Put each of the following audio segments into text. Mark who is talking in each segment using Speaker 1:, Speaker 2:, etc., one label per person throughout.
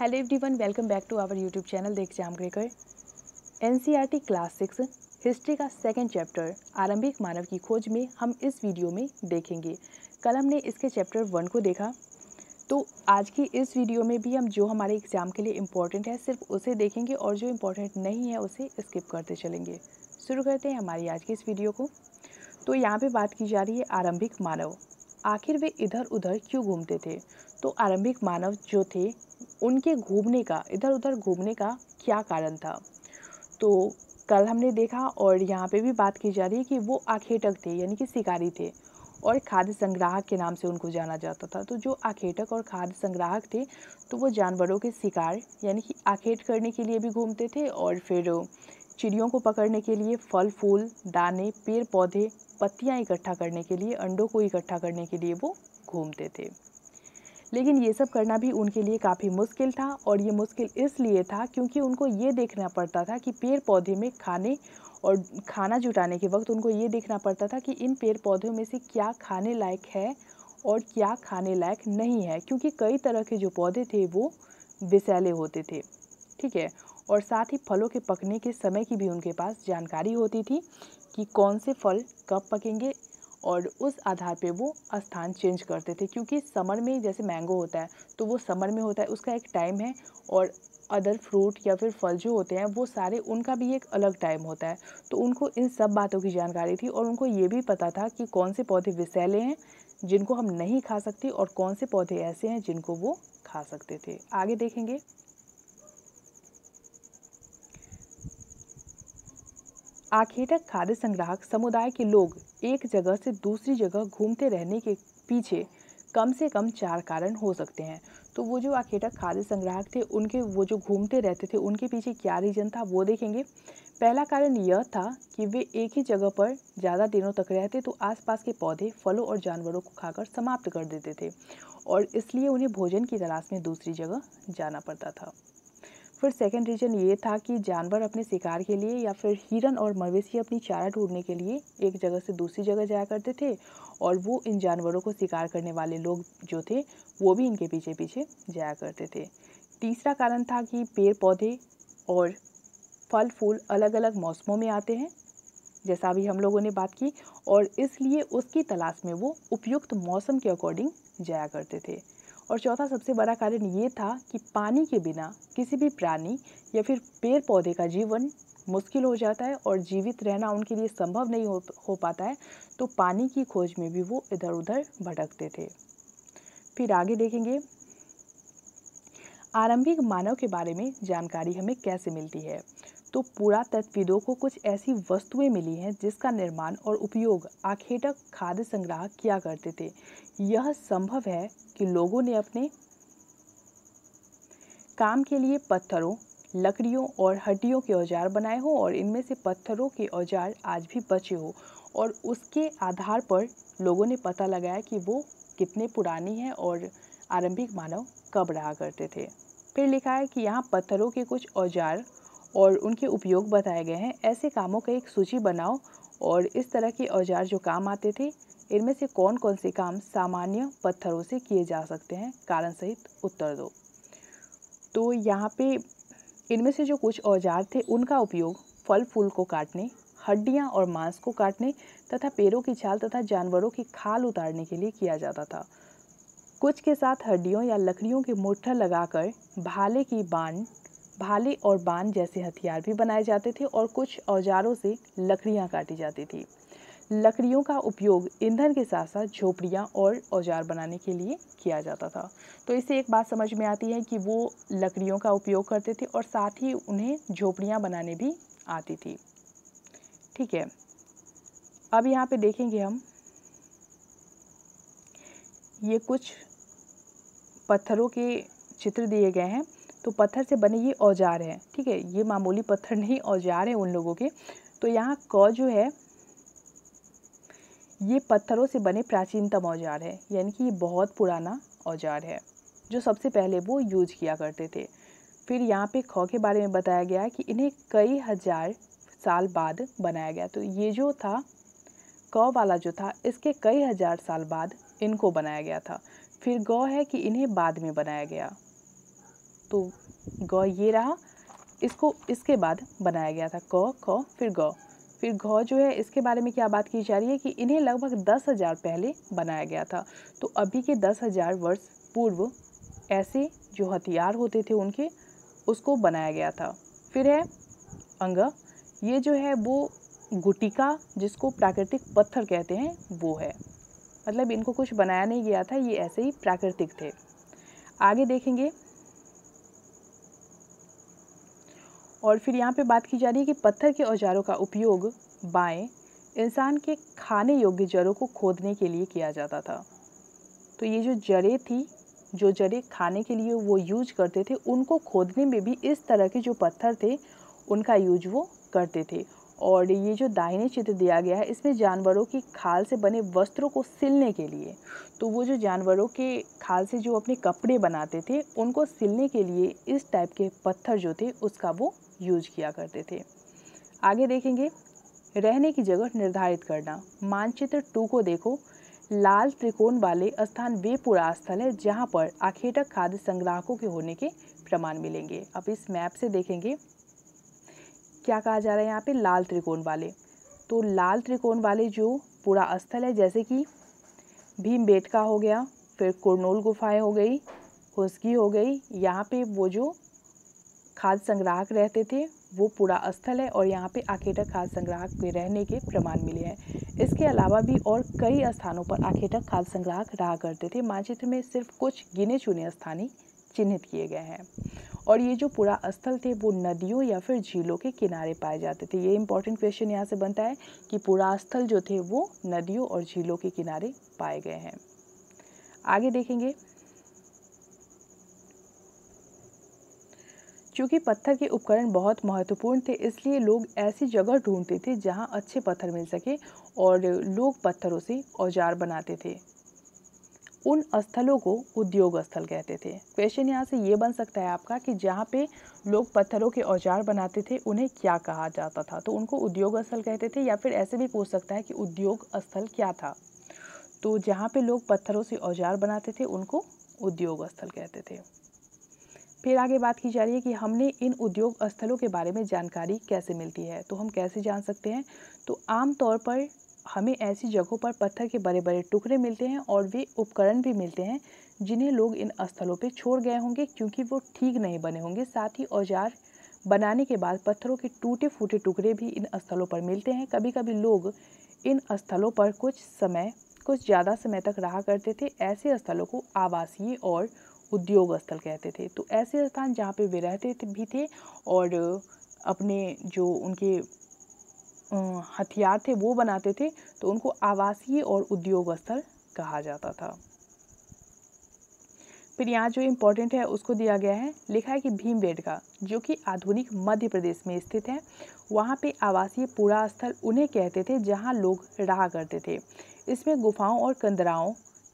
Speaker 1: hello everyone welcome back to our YouTube channel N C R T class six history का second chapter आरंभिक मानव की खोज में हम इस वीडियो में देखेंगे कल हमने इसके चैप्टर वन को देखा तो आज की इस वीडियो में भी हम जो हमारे एग्ज़ाम के लिए इम्पोर्टेंट है सिर्फ उसे देखेंगे और जो इम्पोर्टेंट नहीं है उसे स्किप करते चलेंगे शुरू करते हैं हमारी आज की इस वीडियो को तो यहाँ पर बात की जा रही है आरंभिक मानव आखिर वे इधर उधर क्यों घूमते थे तो आरंभिक मानव जो थे उनके घूमने का इधर उधर घूमने का क्या कारण था तो कल हमने देखा और यहाँ पे भी बात की जा रही है कि वो आखेटक थे यानी कि शिकारी थे और खाद्य संग्राहक के नाम से उनको जाना जाता था तो जो आखेटक और खाद्य संग्राहक थे तो वो जानवरों के शिकार यानी कि आखेट करने के लिए भी घूमते थे और फिर चिड़ियों को पकड़ने के लिए फल फूल दाने पेड़ पौधे पत्तियाँ इकट्ठा करने के लिए अंडों को इकट्ठा करने के लिए वो घूमते थे लेकिन ये सब करना भी उनके लिए काफ़ी मुश्किल था और ये मुश्किल इसलिए था क्योंकि उनको ये देखना पड़ता था कि पेड़ पौधे में खाने और खाना जुटाने के वक्त उनको ये देखना पड़ता था कि इन पेड़ पौधों में से क्या खाने लायक है और क्या खाने लायक नहीं है क्योंकि कई तरह के जो पौधे थे वो विसैले होते थे ठीक है और साथ ही फलों के पकने के समय की भी उनके पास जानकारी होती थी कि कौन से फल कब पकेंगे और उस आधार पे वो स्थान चेंज करते थे क्योंकि समर में जैसे मैंगो होता है तो वो समर में होता है उसका एक टाइम है और अदर फ्रूट या फिर फल जो होते हैं वो सारे उनका भी एक अलग टाइम होता है तो उनको इन सब बातों की जानकारी थी और उनको ये भी पता था कि कौन से पौधे विषैले हैं जिनको हम नहीं खा सकते और कौन से पौधे ऐसे हैं जिनको वो खा सकते थे आगे देखेंगे आखेटक खाद्य संग्राहक समुदाय के लोग एक जगह से दूसरी जगह घूमते रहने के पीछे कम से कम चार कारण हो सकते हैं तो वो जो आखेटक खाद्य संग्राहक थे उनके वो जो घूमते रहते थे उनके पीछे क्या रीजन था वो देखेंगे पहला कारण यह था कि वे एक ही जगह पर ज़्यादा दिनों तक रहते तो आसपास के पौधे फलों और जानवरों को खाकर समाप्त कर देते थे और इसलिए उन्हें भोजन की तलाश में दूसरी जगह जाना पड़ता था फिर सेकंड रीज़न ये था कि जानवर अपने शिकार के लिए या फिर हिरन और मवेशी अपनी चारा ढूंढने के लिए एक जगह से दूसरी जगह जाया करते थे और वो इन जानवरों को शिकार करने वाले लोग जो थे वो भी इनके पीछे पीछे जाया करते थे तीसरा कारण था कि पेड़ पौधे और फल फूल अलग अलग मौसमों में आते हैं जैसा अभी हम लोगों ने बात की और इसलिए उसकी तलाश में वो उपयुक्त मौसम के अकॉर्डिंग जाया करते थे और चौथा सबसे बड़ा कारण ये था कि पानी के बिना किसी भी प्राणी या फिर पेड़ पौधे का जीवन मुश्किल हो जाता है और जीवित रहना उनके लिए संभव नहीं हो हो पाता है तो पानी की खोज में भी वो इधर उधर भटकते थे फिर आगे देखेंगे आरंभिक मानव के बारे में जानकारी हमें कैसे मिलती है तो पुरातत्वविदों को कुछ ऐसी वस्तुएं मिली हैं जिसका निर्माण और उपयोग आखेटक खाद्य संग्रह किया करते थे यह संभव है कि लोगों ने अपने काम के लिए पत्थरों लकड़ियों और हड्डियों के औजार बनाए हों और इनमें से पत्थरों के औजार आज भी बचे हों और उसके आधार पर लोगों ने पता लगाया कि वो कितने पुरानी हैं और आरंभिक मानव कब रहा करते थे फिर लिखा है कि यहाँ पत्थरों के कुछ औजार और उनके उपयोग बताए गए हैं ऐसे कामों का एक सूची बनाओ और इस तरह के औजार जो काम आते थे इनमें से कौन कौन से काम सामान्य पत्थरों से किए जा सकते हैं कारण सहित उत्तर दो तो यहाँ पे इनमें से जो कुछ औजार थे उनका उपयोग फल फूल को काटने हड्डियाँ और मांस को काटने तथा पेड़ों की छाल तथा जानवरों की खाल उतारने के लिए किया जाता था कुछ के साथ हड्डियों या लकड़ियों के मुठ्ठा लगाकर भाले की बांध भाले और बाण जैसे हथियार भी बनाए जाते थे और कुछ औजारों से लकड़ियाँ काटी जाती थी लकड़ियों का उपयोग ईंधन के साथ साथ झोपड़ियाँ और औजार बनाने के लिए किया जाता था तो इससे एक बात समझ में आती है कि वो लकड़ियों का उपयोग करते थे और साथ ही उन्हें झोपड़ियाँ बनाने भी आती थी ठीक है अब यहाँ पे देखेंगे हम ये कुछ पत्थरों के चित्र दिए गए हैं तो पत्थर से बने ये औजार हैं ठीक है ये मामूली पत्थर नहीं औजार हैं उन लोगों के तो यहाँ क जो है ये पत्थरों से बने प्राचीनतम औजार है यानी कि ये बहुत पुराना औजार है जो सबसे पहले वो यूज किया करते थे फिर यहाँ पे खो के बारे में बताया गया कि इन्हें कई हज़ार साल बाद बनाया गया तो ये जो था क वाला जो था इसके कई हज़ार साल बाद इनको बनाया गया था फिर गौ है कि इन्हें बाद में बनाया गया तो गौ ये रहा इसको इसके बाद बनाया गया था क ख फिर गौ फिर घ जो है इसके बारे में क्या बात की जा रही है कि इन्हें लगभग दस हज़ार पहले बनाया गया था तो अभी के दस हज़ार वर्ष पूर्व ऐसे जो हथियार होते थे उनके उसको बनाया गया था फिर है अंग ये जो है वो गुटिका जिसको प्राकृतिक पत्थर कहते हैं वो है मतलब इनको कुछ बनाया नहीं गया था ये ऐसे ही प्राकृतिक थे आगे देखेंगे और फिर यहाँ पे बात की जा रही है कि पत्थर के औजारों का उपयोग बाएं इंसान के खाने योग्य जड़ों को खोदने के लिए किया जाता था तो ये जो जड़ें थी जो जड़ें खाने के लिए वो यूज करते थे उनको खोदने में भी इस तरह के जो पत्थर थे उनका यूज वो करते थे और ये जो दाहिने चित्र दिया गया है इसमें जानवरों की खाल से बने वस्त्रों को सिलने के लिए तो वो जो जानवरों के खाल से जो अपने कपड़े बनाते थे उनको सिलने के लिए इस टाइप के पत्थर जो थे उसका वो यूज किया करते थे आगे देखेंगे रहने की जगह निर्धारित करना मानचित्र टू को देखो लाल त्रिकोण वाले स्थान वे पूरा स्थल है जहाँ पर आखेटक खाद्य संग्राहकों के होने के प्रमाण मिलेंगे अब इस मैप से देखेंगे क्या कहा जा रहा है यहाँ पे लाल त्रिकोण वाले तो लाल त्रिकोण वाले जो पूरा स्थल है जैसे कि भीम का हो गया फिर कुरनोल गुफाएं हो गई हुस्की हो गई यहाँ पे वो जो खाद संग्राहक रहते थे वो पूरा स्थल है और यहाँ पे आखेटक खाद संग्राहक में रहने के प्रमाण मिले हैं इसके अलावा भी और कई स्थानों पर आखेटक खाद संग्राहक रहा करते थे मानचित्र में सिर्फ कुछ गिने चुने ही चिन्हित किए गए हैं और ये जो पूरा स्थल थे वो नदियों या फिर झीलों के किनारे पाए जाते थे ये इंपॉर्टेंट क्वेश्चन यहाँ से बनता है कि पूरा स्थल जो थे वो नदियों और झीलों के किनारे पाए गए हैं आगे देखेंगे चूँकि पत्थर के उपकरण बहुत महत्वपूर्ण थे इसलिए लोग ऐसी जगह ढूंढते थे जहाँ अच्छे पत्थर मिल सके और लोग पत्थरों से औजार बनाते थे उन स्थलों को उद्योग स्थल कहते थे क्वेश्चन यहाँ से ये बन सकता है आपका कि जहाँ पे लोग पत्थरों के औजार बनाते थे उन्हें क्या कहा जाता था तो उनको उद्योग स्थल कहते थे या फिर ऐसे भी पूछ सकता है कि उद्योग स्थल क्या था तो जहाँ पे लोग पत्थरों से औजार बनाते थे उनको उद्योग स्थल कहते थे फिर आगे बात की जा रही है कि हमने इन उद्योग स्थलों के बारे में जानकारी कैसे मिलती है तो हम कैसे जान सकते हैं तो आमतौर पर हमें ऐसी जगहों पर पत्थर के बड़े बड़े टुकड़े मिलते हैं और वे उपकरण भी मिलते हैं जिन्हें लोग इन स्थलों पर छोड़ गए होंगे क्योंकि वो ठीक नहीं बने होंगे साथ ही औजार बनाने के बाद पत्थरों के टूटे फूटे टुकड़े भी इन स्थलों पर मिलते हैं कभी कभी लोग इन स्थलों पर कुछ समय कुछ ज़्यादा समय तक रहा करते थे ऐसे स्थलों को आवासीय और उद्योग स्थल कहते थे तो ऐसे स्थान जहाँ पे वे रहते थे भी थे और अपने जो उनके हथियार थे वो बनाते थे तो उनको आवासीय और उद्योग स्थल कहा जाता था फिर यहाँ जो इम्पोर्टेंट है उसको दिया गया है लिखा है कि भीम का जो कि आधुनिक मध्य प्रदेश में स्थित है वहाँ पे आवासीय पूरा स्थल उन्हें कहते थे जहाँ लोग रहा करते थे इसमें गुफाओं और कंदराओं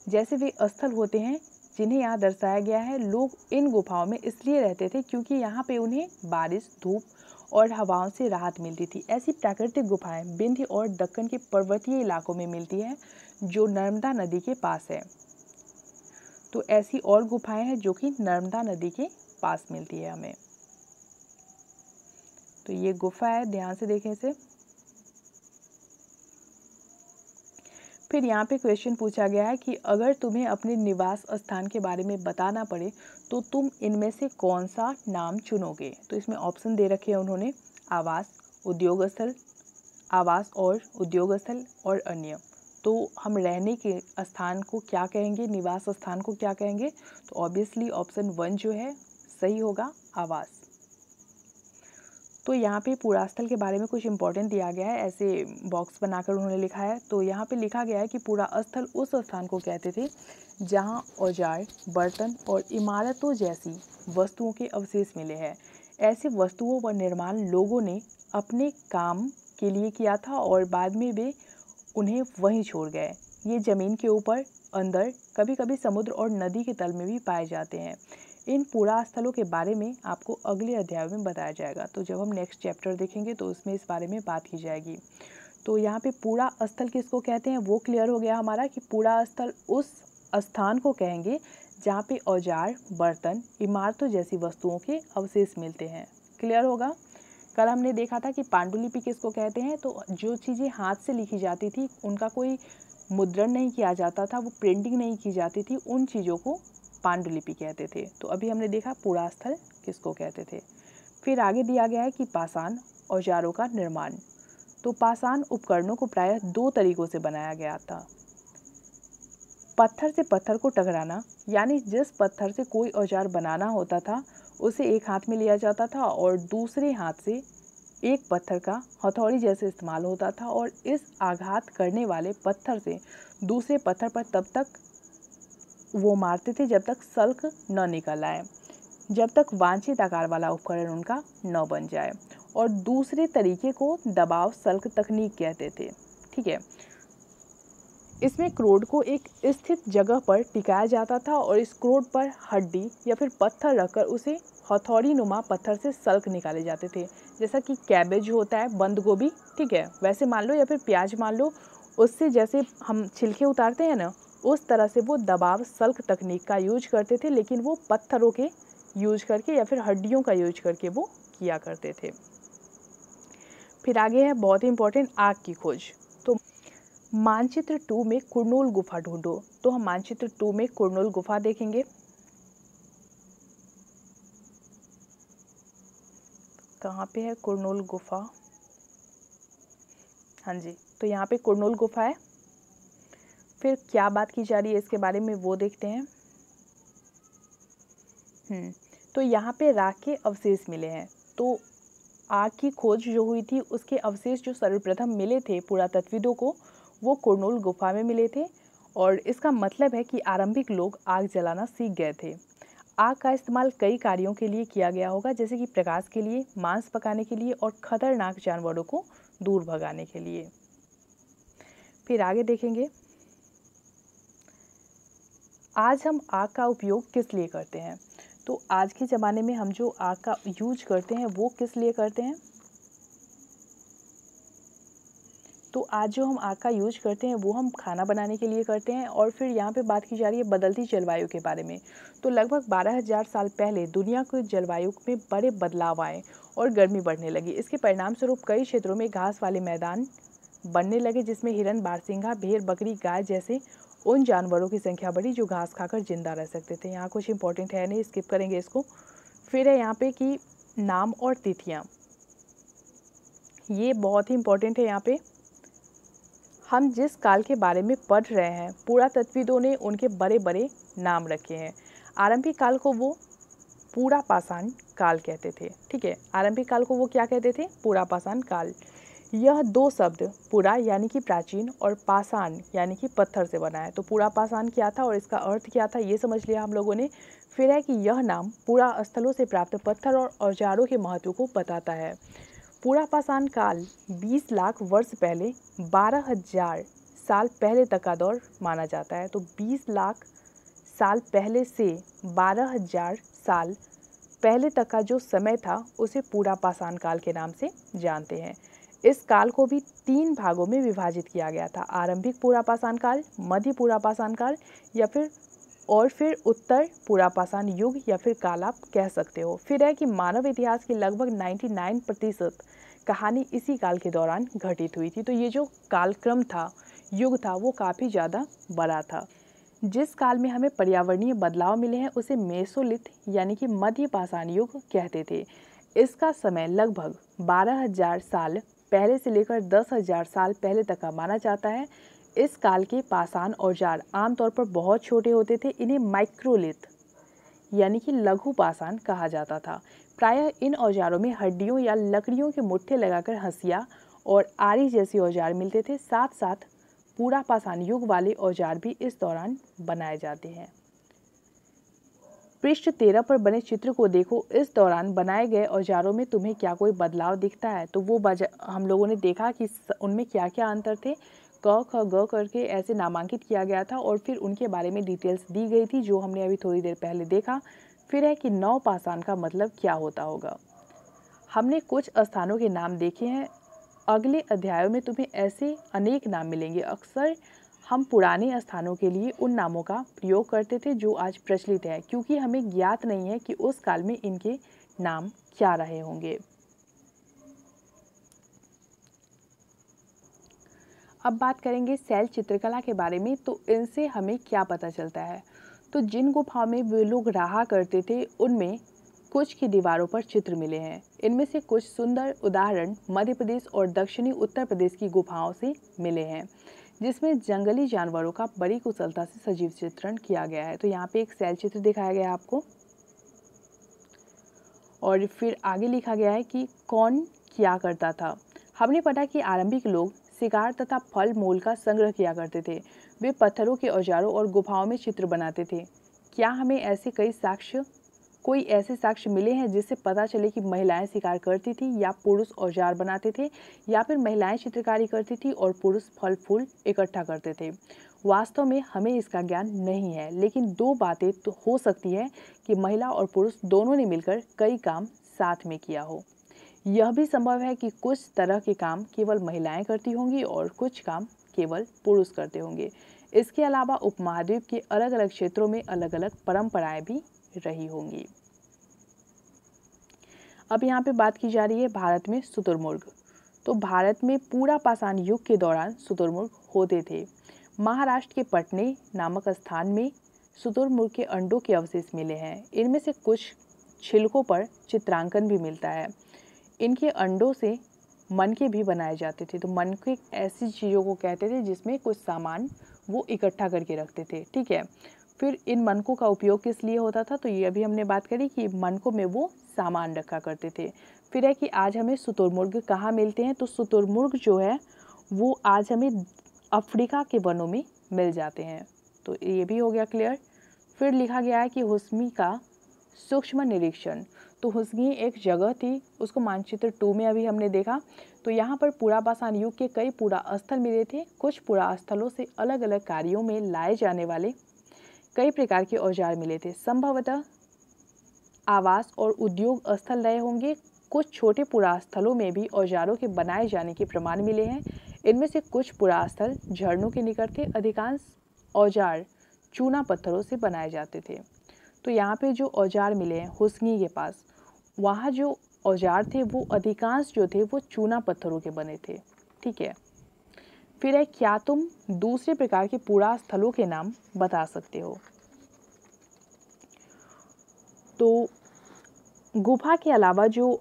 Speaker 1: जैसे वे स्थल होते हैं जिन्हें यहाँ दर्शाया गया है लोग इन गुफाओं में इसलिए रहते थे क्योंकि यहाँ पे उन्हें बारिश धूप और हवाओं से राहत मिलती थी ऐसी प्राकृतिक गुफाएं विंध्य और दक्कन के पर्वतीय इलाकों में मिलती है जो नर्मदा नदी के पास है तो ऐसी और गुफाएं हैं जो कि नर्मदा नदी के पास मिलती है हमें तो ये गुफा है ध्यान से देखें इसे फिर यहाँ पे क्वेश्चन पूछा गया है कि अगर तुम्हें अपने निवास स्थान के बारे में बताना पड़े तो तुम इनमें से कौन सा नाम चुनोगे तो इसमें ऑप्शन दे रखे हैं उन्होंने आवास उद्योग स्थल आवास और उद्योग स्थल और अन्य तो हम रहने के स्थान को क्या कहेंगे निवास स्थान को क्या कहेंगे तो ऑब्वियसली ऑप्शन वन जो है सही होगा आवास तो यहाँ पे पूरा स्थल के बारे में कुछ इंपॉर्टेंट दिया गया है ऐसे बॉक्स बनाकर उन्होंने लिखा है तो यहाँ पे लिखा गया है कि पूरा स्थल उस स्थान को कहते थे जहाँ औजार बर्तन और इमारतों जैसी वस्तुओं के अवशेष मिले हैं ऐसी वस्तुओं पर निर्माण लोगों ने अपने काम के लिए किया था और बाद में वे उन्हें वहीं छोड़ गए ये ज़मीन के ऊपर अंदर कभी कभी समुद्र और नदी के तल में भी पाए जाते हैं इन पूरा स्थलों के बारे में आपको अगले अध्याय में बताया जाएगा तो जब हम नेक्स्ट चैप्टर देखेंगे तो उसमें इस बारे में बात की जाएगी तो यहाँ पे पूरा स्थल किसको कहते हैं वो क्लियर हो गया हमारा कि पूरा स्थल उस स्थान को कहेंगे जहाँ पे औजार बर्तन इमारतों जैसी वस्तुओं के अवशेष मिलते हैं क्लियर होगा कल हमने देखा था कि पांडुलिपि किसको कहते हैं तो जो चीज़ें हाथ से लिखी जाती थी उनका कोई मुद्रण नहीं किया जाता था वो प्रिंटिंग नहीं की जाती थी उन चीज़ों को पांडुलिपि कहते थे तो अभी हमने देखा पुरास्थल किसको कहते थे फिर आगे दिया गया है कि पाषाण औजारों का निर्माण तो पाषाण उपकरणों को प्रायः दो तरीकों से बनाया गया था पत्थर से पत्थर को टकराना यानी जिस पत्थर से कोई औजार बनाना होता था उसे एक हाथ में लिया जाता था और दूसरे हाथ से एक पत्थर का हथौड़ी जैसे इस्तेमाल होता था और इस आघात करने वाले पत्थर से दूसरे पत्थर पर तब तक वो मारते थे जब तक सल्क न निकल आए जब तक वांछित आकार वाला उपकरण उनका न बन जाए और दूसरे तरीके को दबाव सल्क तकनीक कहते थे ठीक है इसमें क्रोड को एक स्थित जगह पर टिकाया जाता था और इस क्रोड पर हड्डी या फिर पत्थर रखकर उसे हथौड़ी नुमा पत्थर से सल्क निकाले जाते थे जैसा कि कैबेज होता है बंद गोभी ठीक है वैसे मान लो या फिर प्याज मान लो उससे जैसे हम छिलके उतारते हैं ना उस तरह से वो दबाव सल्क तकनीक का यूज करते थे लेकिन वो पत्थरों के यूज करके या फिर हड्डियों का यूज करके वो किया करते थे फिर आगे है बहुत ही इंपॉर्टेंट आग की खोज तो मानचित्र टू में कुरनोल गुफा ढूंढो तो हम मानचित्र टू में कुरनोल गुफा देखेंगे कहाँ पे है कुरनोल गुफा हाँ जी तो यहाँ पे कुरनोल गुफा है फिर क्या बात की जा रही है इसके बारे में वो देखते हैं हम्म, तो यहाँ पे राख के अवशेष मिले हैं तो आग की खोज जो हुई थी उसके अवशेष जो सर्वप्रथम मिले थे पुरातत्वविदों को वो कुरनूल गुफा में मिले थे और इसका मतलब है कि आरंभिक लोग आग जलाना सीख गए थे आग का इस्तेमाल कई कार्यों के लिए किया गया होगा जैसे कि प्रकाश के लिए मांस पकाने के लिए और खतरनाक जानवरों को दूर भगाने के लिए फिर आगे देखेंगे आज हम आग का उपयोग किस लिए करते हैं तो आज के ज़माने में हम जो आग का यूज करते हैं वो किस लिए करते हैं तो आज जो हम आग का यूज करते हैं वो हम खाना बनाने के लिए करते हैं और फिर यहाँ पे बात की जा रही है बदलती जलवायु के बारे में तो लगभग 12000 साल पहले दुनिया के जलवायु में बड़े बदलाव आए और गर्मी बढ़ने लगी इसके परिणाम स्वरूप कई क्षेत्रों में घास वाले मैदान बनने लगे जिसमें हिरन बारसिंगा भेड़ बकरी गाय जैसे उन जानवरों की संख्या बढ़ी जो घास खाकर जिंदा रह सकते थे यहाँ कुछ इंपॉर्टेंट है नहीं स्किप करेंगे इसको फिर है यहाँ पे कि नाम और तिथियाँ ये बहुत ही इम्पोर्टेंट है यहाँ पे हम जिस काल के बारे में पढ़ रहे हैं पूरा तत्वीदों ने उनके बड़े बड़े नाम रखे हैं आरंभिक काल को वो पूरा पाषाण काल कहते थे ठीक है आरंभिक काल को वो क्या कहते थे पूरा पाषाण काल यह दो शब्द पूरा यानी कि प्राचीन और पाषाण यानी कि पत्थर से बना है तो पूरा पाषाण क्या था और इसका अर्थ क्या था ये समझ लिया हम लोगों ने फिर है कि यह नाम पूरा स्थलों से प्राप्त पत्थर और औजारों के महत्व को बताता है पूरा पाषाण काल 20 लाख वर्ष पहले बारह हजार साल पहले तक का दौर माना जाता है तो 20 लाख साल पहले से बारह हजार साल पहले तक का जो समय था उसे पूरा पाषाण काल के नाम से जानते हैं इस काल को भी तीन भागों में विभाजित किया गया था आरंभिक पूरापाषाण काल मध्य पूरापाषाण काल या फिर और फिर उत्तर पूरापाषाण युग या फिर काल आप कह सकते हो फिर है कि मानव इतिहास की लगभग 99 प्रतिशत कहानी इसी काल के दौरान घटित हुई थी तो ये जो कालक्रम था युग था वो काफ़ी ज़्यादा बड़ा था जिस काल में हमें पर्यावरणीय बदलाव मिले हैं उसे मेसोलित यानी कि मध्य पाषाण युग कहते थे इसका समय लगभग 12000 साल पहले से लेकर दस हज़ार साल पहले तक का माना जाता है इस काल के पाषाण औजार आमतौर पर बहुत छोटे होते थे इन्हें माइक्रोलिथ यानी कि लघु पाषाण कहा जाता था प्रायः इन औजारों में हड्डियों या लकड़ियों के मुट्ठे लगाकर हंसिया और आरी जैसे औजार मिलते थे साथ साथ पूरा पाषाण युग वाले औजार भी इस दौरान बनाए जाते हैं पृष्ठ तेरह पर बने चित्र को देखो इस दौरान बनाए गए औजारों में तुम्हें क्या कोई बदलाव दिखता है तो वो हम लोगों ने देखा कि उनमें क्या क्या अंतर थे क ख ग करके ऐसे नामांकित किया गया था और फिर उनके बारे में डिटेल्स दी गई थी जो हमने अभी थोड़ी देर पहले देखा फिर है कि नौ पासान का मतलब क्या होता होगा हमने कुछ स्थानों के नाम देखे हैं अगले अध्यायों में तुम्हें ऐसे अनेक नाम मिलेंगे अक्सर हम पुराने स्थानों के लिए उन नामों का प्रयोग करते थे जो आज प्रचलित है क्योंकि हमें ज्ञात नहीं है कि उस काल में इनके नाम क्या रहे होंगे अब बात करेंगे सेल चित्रकला के बारे में तो इनसे हमें क्या पता चलता है तो जिन गुफाओं में वे लोग रहा करते थे उनमें कुछ की दीवारों पर चित्र मिले हैं इनमें से कुछ सुंदर उदाहरण मध्य प्रदेश और दक्षिणी उत्तर प्रदेश की गुफाओं से मिले हैं जिसमें जंगली जानवरों का बड़ी कुशलता से सजीव चित्रण किया गया है तो यहाँ पे एक सेल चित्र दिखाया गया है आपको और फिर आगे लिखा गया है कि कौन क्या करता था हमने पता कि आरंभिक लोग शिकार तथा फल मूल का संग्रह किया करते थे वे पत्थरों के औजारों और गुफाओं में चित्र बनाते थे क्या हमें ऐसे कई साक्ष्य कोई ऐसे साक्ष्य मिले हैं जिससे पता चले कि महिलाएं शिकार करती थी या पुरुष औजार बनाते थे या फिर महिलाएं चित्रकारी करती थी और पुरुष फल फूल इकट्ठा करते थे वास्तव में हमें इसका ज्ञान नहीं है लेकिन दो बातें तो हो सकती है कि महिला और पुरुष दोनों ने मिलकर कई काम साथ में किया हो यह भी संभव है कि कुछ तरह के काम केवल महिलाएं करती होंगी और कुछ काम केवल पुरुष करते होंगे इसके अलावा उपमहाद्वीप के अलग अलग क्षेत्रों में अलग अलग परंपराएं भी रही होंगी अब यहाँ पे बात की जा रही है भारत में शुतुरमुर्ग तो भारत में पूरा पाषाण युग के दौरान शुतुरमुर्ग होते थे महाराष्ट्र के पटने नामक स्थान में शुतुरमुर्ग के अंडों के अवशेष मिले हैं इनमें से कुछ छिलकों पर चित्रांकन भी मिलता है इनके अंडों से मनके भी बनाए जाते थे तो मनके ऐसी चीज़ों को कहते थे जिसमें कुछ सामान वो इकट्ठा करके रखते थे ठीक है फिर इन मनकों का उपयोग किस लिए होता था तो ये अभी हमने बात करी कि मनकों में वो सामान रखा करते थे फिर है कि आज हमें शुतुरमुर्ग कहाँ मिलते हैं तो शुतुरमुर्ग जो है वो आज हमें अफ्रीका के वनों में मिल जाते हैं तो ये भी हो गया क्लियर फिर लिखा गया है कि हुस्मी का सूक्ष्म निरीक्षण तो हुस्मी एक जगह थी उसको मानचित्र टू में अभी हमने देखा तो यहाँ पर पूरा बासान युग के कई पूरा स्थल मिले थे कुछ पूरा स्थलों से अलग अलग कार्यों में लाए जाने वाले कई प्रकार के औजार मिले थे संभवतः आवास और उद्योग स्थल रहे होंगे कुछ छोटे पुरास्थलों में भी औजारों के बनाए जाने के प्रमाण मिले हैं इनमें से कुछ पुरास्थल झरनों के निकट थे अधिकांश औजार चूना पत्थरों से बनाए जाते थे तो यहाँ पे जो औजार मिले हैं हुसनी के पास वहाँ जो औजार थे वो अधिकांश जो थे वो चूना पत्थरों के बने थे ठीक है फिर है क्या तुम दूसरे प्रकार के पूरा स्थलों के नाम बता सकते हो तो गुफा के अलावा जो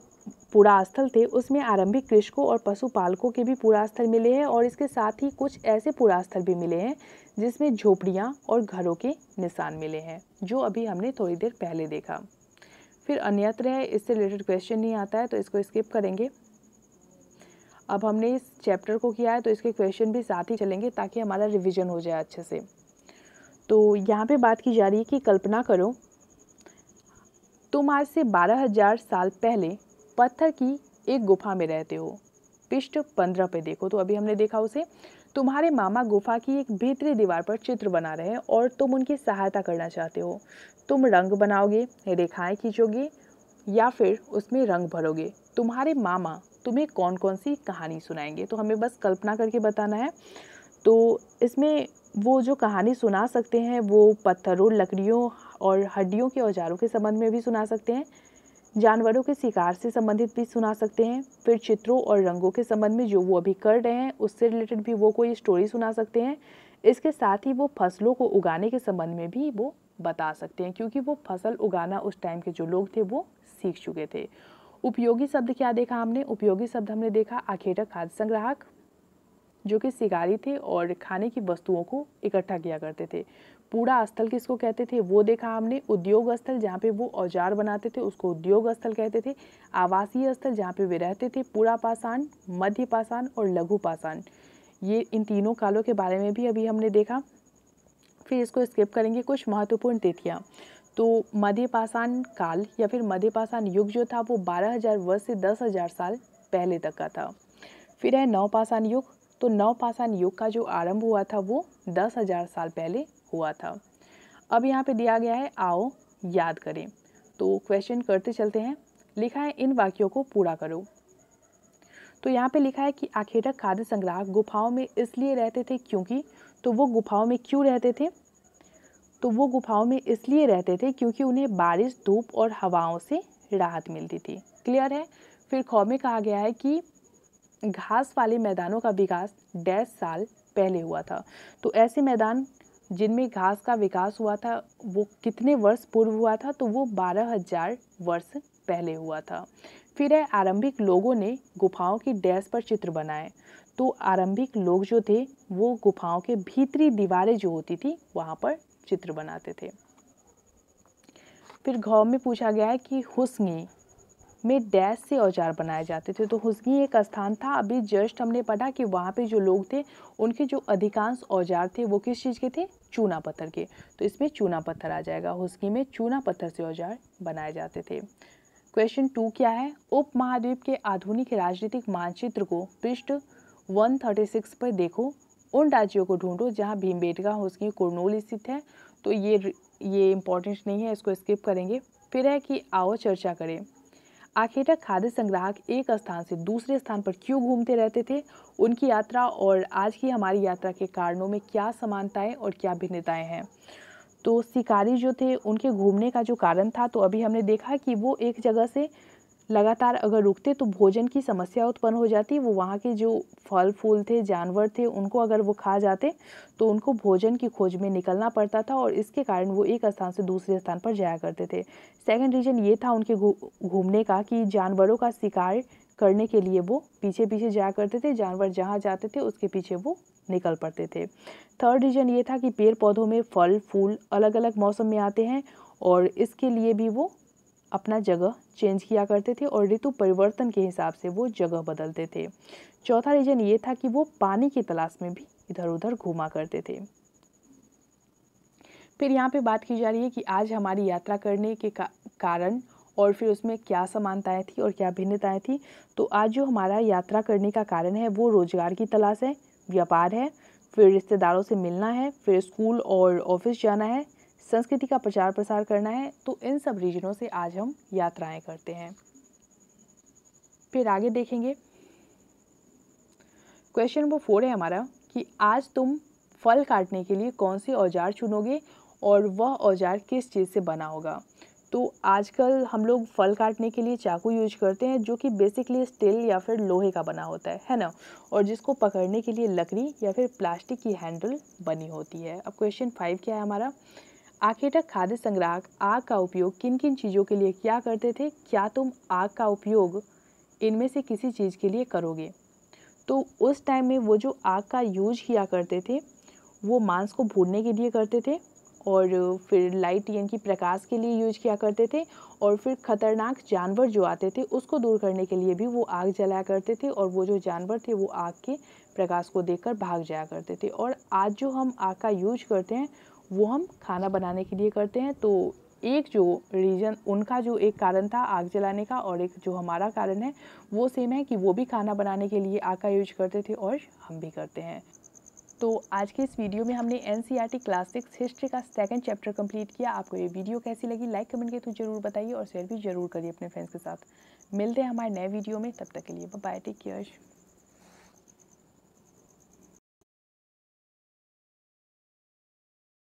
Speaker 1: पूरा स्थल थे उसमें आरंभिक कृषकों और पशुपालकों के भी पूरा स्थल मिले हैं और इसके साथ ही कुछ ऐसे पूरा स्थल भी मिले हैं जिसमें झोपड़ियाँ और घरों के निशान मिले हैं जो अभी हमने थोड़ी देर पहले देखा फिर अन्यत्र है इससे रिलेटेड क्वेश्चन नहीं आता है तो इसको स्किप करेंगे अब हमने इस चैप्टर को किया है तो इसके क्वेश्चन भी साथ ही चलेंगे ताकि हमारा रिविज़न हो जाए अच्छे से तो यहाँ पे बात की जा रही है कि कल्पना करो तुम आज से बारह हजार साल पहले पत्थर की एक गुफा में रहते हो पृष्ठ पंद्रह पे देखो तो अभी हमने देखा उसे तुम्हारे मामा गुफा की एक भीतरी दीवार पर चित्र बना रहे हैं और तुम उनकी सहायता करना चाहते हो तुम रंग बनाओगे रेखाएं खींचोगे या फिर उसमें रंग भरोगे तुम्हारे मामा तुम्हें कौन कौन सी कहानी सुनाएंगे तो हमें बस कल्पना करके बताना है तो इसमें वो जो कहानी सुना सकते हैं वो पत्थरों लकड़ियों और हड्डियों के औजारों के संबंध में भी सुना सकते हैं जानवरों के शिकार से संबंधित भी सुना सकते हैं फिर चित्रों और रंगों के संबंध में जो वो अभी कर रहे हैं उससे रिलेटेड भी वो कोई स्टोरी सुना सकते हैं इसके साथ ही वो फसलों को उगाने के संबंध में भी वो बता सकते हैं क्योंकि वो फसल उगाना उस टाइम के जो लोग थे वो सीख चुके थे उपयोगी शब्द क्या देखा हमने उपयोगी शब्द हमने देखा आखेटक खाद्य संग्राहक जो कि शिकारी थे और खाने की वस्तुओं को इकट्ठा किया करते थे पूरा स्थल किसको कहते थे वो देखा हमने उद्योग स्थल जहाँ पे वो औजार बनाते थे उसको उद्योग स्थल कहते थे आवासीय स्थल जहाँ पे वे रहते थे पूरा पाषाण मध्य पाषाण और लघु पाषाण ये इन तीनों कालों के बारे में भी अभी हमने देखा फिर इसको स्किप करेंगे कुछ महत्वपूर्ण तिथियाँ तो मध्यपाषाण काल या फिर मध्यपाषाण युग जो था वो 12000 वर्ष से 10000 साल पहले तक का था फिर है नवपाषाण युग तो नवपाषाण युग का जो आरंभ हुआ था वो 10000 साल पहले हुआ था अब यहाँ पे दिया गया है आओ याद करें तो क्वेश्चन करते चलते हैं लिखा है इन वाक्यों को पूरा करो तो यहाँ पे लिखा है कि आखेटक खाद्य संग्राहक गुफाओं में इसलिए रहते थे क्योंकि तो वो गुफाओं में क्यों रहते थे तो वो गुफाओं में इसलिए रहते थे क्योंकि उन्हें बारिश धूप और हवाओं से राहत मिलती थी क्लियर है फिर खौ में कहा गया है कि घास वाले मैदानों का विकास डेढ़ साल पहले हुआ था तो ऐसे मैदान जिनमें घास का विकास हुआ था वो कितने वर्ष पूर्व हुआ था तो वो बारह हजार वर्ष पहले हुआ था फिर है आरंभिक लोगों ने गुफाओं की डैस पर चित्र बनाए तो आरंभिक लोग जो थे वो गुफाओं के भीतरी दीवारें जो होती थी वहाँ पर चित्र बनाते थे फिर घाव में पूछा गया है कि हुस्गी में डैश से औजार बनाए जाते थे तो हुस्गी एक स्थान था अभी जस्ट हमने पढ़ा कि वहाँ पे जो लोग थे उनके जो अधिकांश औजार थे वो किस चीज़ के थे चूना पत्थर के तो इसमें चूना पत्थर आ जाएगा हुस्गी में चूना पत्थर से औजार बनाए जाते थे क्वेश्चन टू क्या है उप महाद्वीप के आधुनिक राजनीतिक मानचित्र को पृष्ठ 136 पर देखो उन राज्यों को ढूंढो जहाँ भीमबेटका उसकी कुरनूल स्थित है तो ये ये इम्पोर्टेंट नहीं है इसको स्किप करेंगे फिर है कि आओ चर्चा करें आखिर खाद्य संग्राहक एक स्थान से दूसरे स्थान पर क्यों घूमते रहते थे उनकी यात्रा और आज की हमारी यात्रा के कारणों में क्या समानताएं और क्या भिन्नताएं हैं तो शिकारी जो थे उनके घूमने का जो कारण था तो अभी हमने देखा कि वो एक जगह से लगातार अगर रुकते तो भोजन की समस्या उत्पन्न हो जाती वो वहाँ के जो फल फूल थे जानवर थे उनको अगर वो खा जाते तो उनको भोजन की खोज में निकलना पड़ता था और इसके कारण वो एक स्थान से दूसरे स्थान पर जाया करते थे सेकेंड रीज़न ये था उनके घूमने का कि जानवरों का शिकार करने के लिए वो पीछे पीछे जाया करते थे जानवर जहाँ जाते थे उसके पीछे वो निकल पड़ते थे थर्ड रीज़न ये था कि पेड़ पौधों में फल फूल अलग अलग मौसम में आते हैं और इसके लिए भी वो अपना जगह चेंज किया करते थे और ऋतु परिवर्तन के हिसाब से वो जगह बदलते थे चौथा रीजन ये था कि वो पानी की तलाश में भी इधर उधर घूमा करते थे फिर यहाँ पे बात की जा रही है कि आज हमारी यात्रा करने के का, कारण और फिर उसमें क्या समानताएं थी और क्या भिन्नताएं थी तो आज जो हमारा यात्रा करने का कारण है वो रोजगार की तलाश है व्यापार है फिर रिश्तेदारों से मिलना है फिर स्कूल और ऑफिस जाना है संस्कृति का प्रचार प्रसार करना है तो इन सब रीजनों से आज हम यात्राएं करते हैं फिर आगे देखेंगे क्वेश्चन नंबर फोर है हमारा कि आज तुम फल काटने के लिए कौन से औजार चुनोगे और वह औजार किस चीज़ से बना होगा तो आजकल हम लोग फल काटने के लिए चाकू यूज करते हैं जो कि बेसिकली स्टील या फिर लोहे का बना होता है है ना और जिसको पकड़ने के लिए लकड़ी या फिर प्लास्टिक की हैंडल बनी होती है अब क्वेश्चन फाइव क्या है हमारा तक खाद्य संग्राहक आग का उपयोग किन किन चीज़ों के लिए क्या करते थे क्या तुम आग का उपयोग इनमें से किसी चीज़ के लिए करोगे तो उस टाइम में वो जो आग का यूज किया करते थे वो मांस को भूनने के लिए करते थे और फिर लाइट यानी कि प्रकाश के लिए यूज किया करते थे और फिर खतरनाक जानवर जो आते थे उसको दूर करने के लिए भी वो आग जलाया करते थे और वो जो जानवर थे वो आग के प्रकाश को देखकर भाग जाया करते थे और आज जो हम आग का यूज करते हैं वो हम खाना बनाने के लिए करते हैं तो एक जो रीज़न उनका जो एक कारण था आग जलाने का और एक जो हमारा कारण है वो सेम है कि वो भी खाना बनाने के लिए आग का यूज करते थे और हम भी करते हैं तो आज के इस वीडियो में हमने एन सी क्लासिक्स हिस्ट्री का सेकंड चैप्टर कंप्लीट किया आपको ये वीडियो कैसी लगी लाइक कमेंट के थ्रू जरूर बताइए और शेयर भी जरूर करिए अपने फ्रेंड्स के साथ मिलते हैं हमारे नए वीडियो में तब तक के लिए बाय टेक केयर